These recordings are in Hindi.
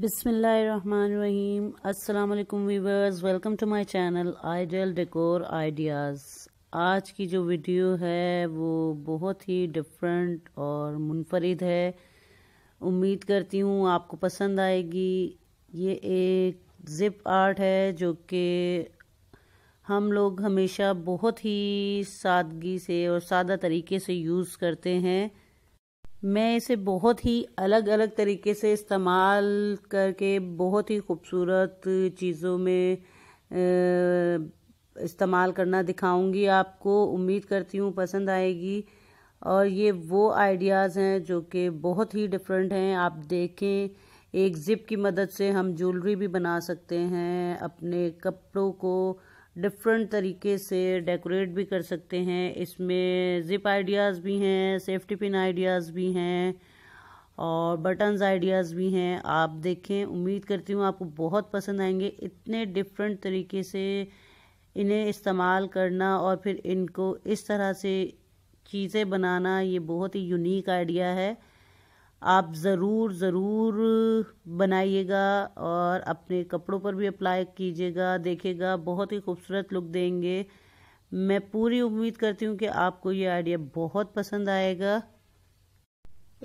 बिसमीम अल्लाम viewers welcome to my channel ideal decor ideas आज की जो वीडियो है वो बहुत ही डिफरेंट और मुनफरद है उम्मीद करती हूँ आपको पसंद आएगी ये एक ज़िप आर्ट है जो कि हम लोग हमेशा बहुत ही सादगी से और सादा तरीके से यूज़ करते हैं मैं इसे बहुत ही अलग अलग तरीके से इस्तेमाल करके बहुत ही खूबसूरत चीज़ों में इस्तेमाल करना दिखाऊंगी आपको उम्मीद करती हूँ पसंद आएगी और ये वो आइडियाज़ हैं जो कि बहुत ही डिफरेंट हैं आप देखें एक ज़िप की मदद से हम ज्वेलरी भी बना सकते हैं अपने कपड़ों को डिफरेंट तरीके से डेकोरेट भी कर सकते हैं इसमें ज़िप आइडियाज़ भी हैं सेफ्टी पिन आइडियाज़ भी हैं और बटन्स आइडियाज़ भी हैं आप देखें उम्मीद करती हूँ आपको बहुत पसंद आएंगे इतने डिफरेंट तरीके से इन्हें इस्तेमाल करना और फिर इनको इस तरह से चीज़ें बनाना ये बहुत ही यूनिक आइडिया है आप ज़रूर ज़रूर बनाइएगा और अपने कपड़ों पर भी अप्लाई कीजिएगा देखिएगा बहुत ही खूबसूरत लुक देंगे मैं पूरी उम्मीद करती हूँ कि आपको ये आइडिया बहुत पसंद आएगा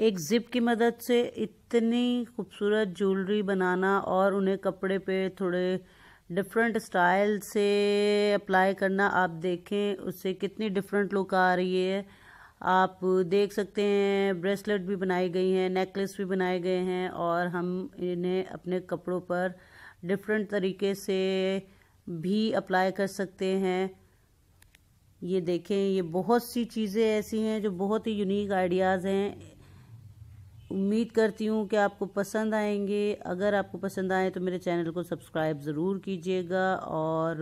एक ज़िप की मदद से इतनी खूबसूरत ज्वेलरी बनाना और उन्हें कपड़े पे थोड़े डिफरेंट स्टाइल से अप्लाई करना आप देखें उससे कितनी डिफरेंट लुक आ रही है आप देख सकते हैं ब्रेसलेट भी बनाई गई हैं नेकलेस भी बनाए गए हैं और हम इन्हें अपने कपड़ों पर डिफरेंट तरीके से भी अप्लाई कर सकते हैं ये देखें ये बहुत सी चीज़ें ऐसी हैं जो बहुत ही यूनिक आइडियाज़ हैं उम्मीद करती हूँ कि आपको पसंद आएंगे अगर आपको पसंद आए तो मेरे चैनल को सब्सक्राइब ज़रूर कीजिएगा और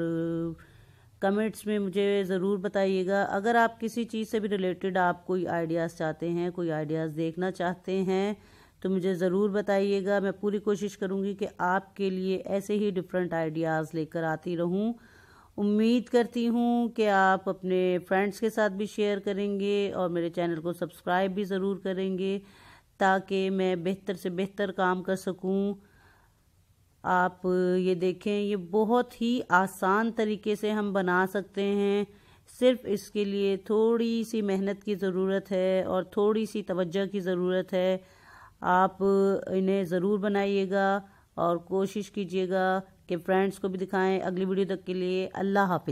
कमेंट्स में मुझे ज़रूर बताइएगा अगर आप किसी चीज़ से भी रिलेटेड आप कोई आइडियाज़ चाहते हैं कोई आइडियाज़ देखना चाहते हैं तो मुझे ज़रूर बताइएगा मैं पूरी कोशिश करूँगी कि आपके लिए ऐसे ही डिफरेंट आइडियाज़ लेकर आती रहूँ उम्मीद करती हूँ कि आप अपने फ्रेंड्स के साथ भी शेयर करेंगे और मेरे चैनल को सब्सक्राइब भी ज़रूर करेंगे ताकि मैं बेहतर से बेहतर काम कर सकूँ आप ये देखें ये बहुत ही आसान तरीके से हम बना सकते हैं सिर्फ इसके लिए थोड़ी सी मेहनत की ज़रूरत है और थोड़ी सी तवज्जो की ज़रूरत है आप इन्हें ज़रूर बनाइएगा और कोशिश कीजिएगा कि फ्रेंड्स को भी दिखाएं अगली वीडियो तक के लिए अल्लाह हाफि